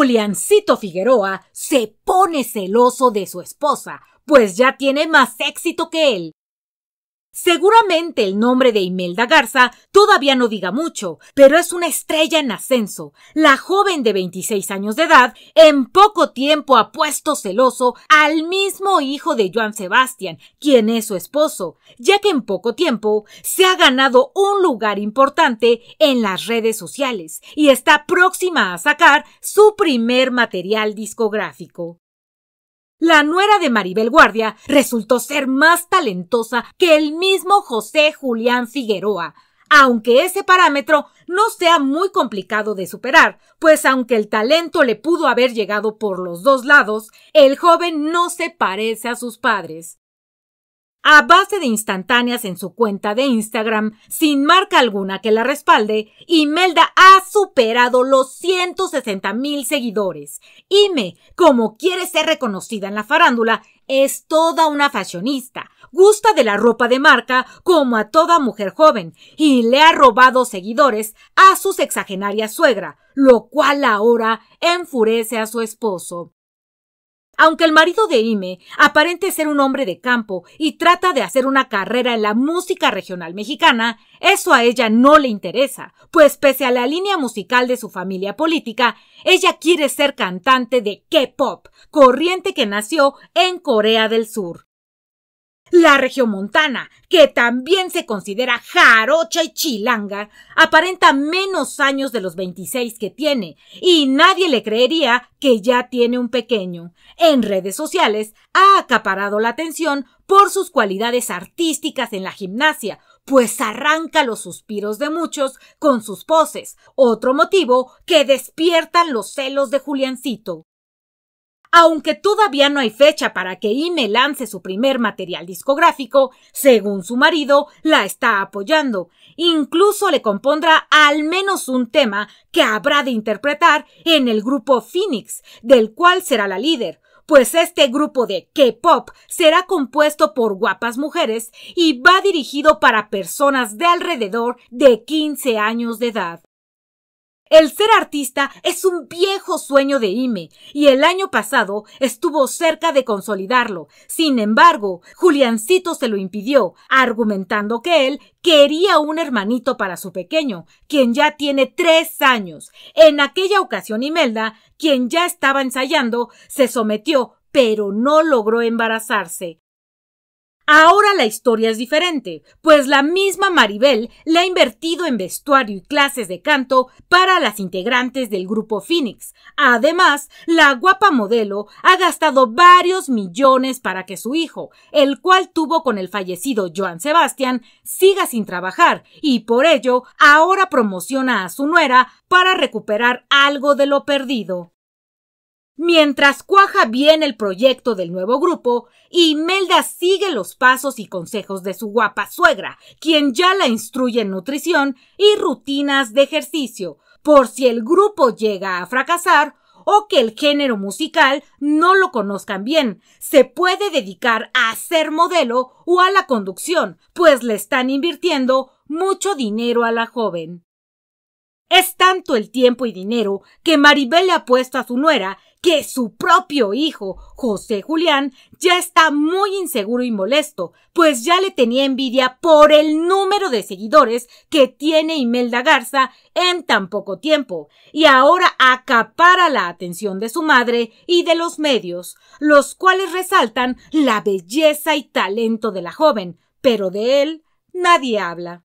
Juliancito Figueroa se pone celoso de su esposa, pues ya tiene más éxito que él Seguramente el nombre de Imelda Garza todavía no diga mucho, pero es una estrella en ascenso. La joven de 26 años de edad en poco tiempo ha puesto celoso al mismo hijo de Joan Sebastián, quien es su esposo, ya que en poco tiempo se ha ganado un lugar importante en las redes sociales y está próxima a sacar su primer material discográfico. La nuera de Maribel Guardia resultó ser más talentosa que el mismo José Julián Figueroa, aunque ese parámetro no sea muy complicado de superar, pues aunque el talento le pudo haber llegado por los dos lados, el joven no se parece a sus padres a base de instantáneas en su cuenta de Instagram, sin marca alguna que la respalde, Imelda ha superado los 160 mil seguidores. Ime, como quiere ser reconocida en la farándula, es toda una fashionista. Gusta de la ropa de marca como a toda mujer joven y le ha robado seguidores a su sexagenaria suegra, lo cual ahora enfurece a su esposo. Aunque el marido de Ime aparente ser un hombre de campo y trata de hacer una carrera en la música regional mexicana, eso a ella no le interesa, pues pese a la línea musical de su familia política, ella quiere ser cantante de K-pop, corriente que nació en Corea del Sur. La regiomontana, que también se considera jarocha y chilanga, aparenta menos años de los 26 que tiene, y nadie le creería que ya tiene un pequeño. En redes sociales ha acaparado la atención por sus cualidades artísticas en la gimnasia, pues arranca los suspiros de muchos con sus poses, otro motivo que despiertan los celos de Juliancito aunque todavía no hay fecha para que Ime lance su primer material discográfico, según su marido, la está apoyando. Incluso le compondrá al menos un tema que habrá de interpretar en el grupo Phoenix, del cual será la líder, pues este grupo de K-Pop será compuesto por guapas mujeres y va dirigido para personas de alrededor de 15 años de edad. El ser artista es un viejo sueño de IME y el año pasado estuvo cerca de consolidarlo. Sin embargo, Juliancito se lo impidió, argumentando que él quería un hermanito para su pequeño, quien ya tiene tres años. En aquella ocasión Imelda, quien ya estaba ensayando, se sometió pero no logró embarazarse. Ahora la historia es diferente, pues la misma Maribel le ha invertido en vestuario y clases de canto para las integrantes del grupo Phoenix. Además, la guapa modelo ha gastado varios millones para que su hijo, el cual tuvo con el fallecido Joan Sebastián, siga sin trabajar y por ello ahora promociona a su nuera para recuperar algo de lo perdido. Mientras cuaja bien el proyecto del nuevo grupo, Imelda sigue los pasos y consejos de su guapa suegra, quien ya la instruye en nutrición y rutinas de ejercicio, por si el grupo llega a fracasar o que el género musical no lo conozcan bien. Se puede dedicar a ser modelo o a la conducción, pues le están invirtiendo mucho dinero a la joven. Es tanto el tiempo y dinero que Maribel le ha puesto a su nuera que su propio hijo, José Julián, ya está muy inseguro y molesto, pues ya le tenía envidia por el número de seguidores que tiene Imelda Garza en tan poco tiempo, y ahora acapara la atención de su madre y de los medios, los cuales resaltan la belleza y talento de la joven, pero de él nadie habla.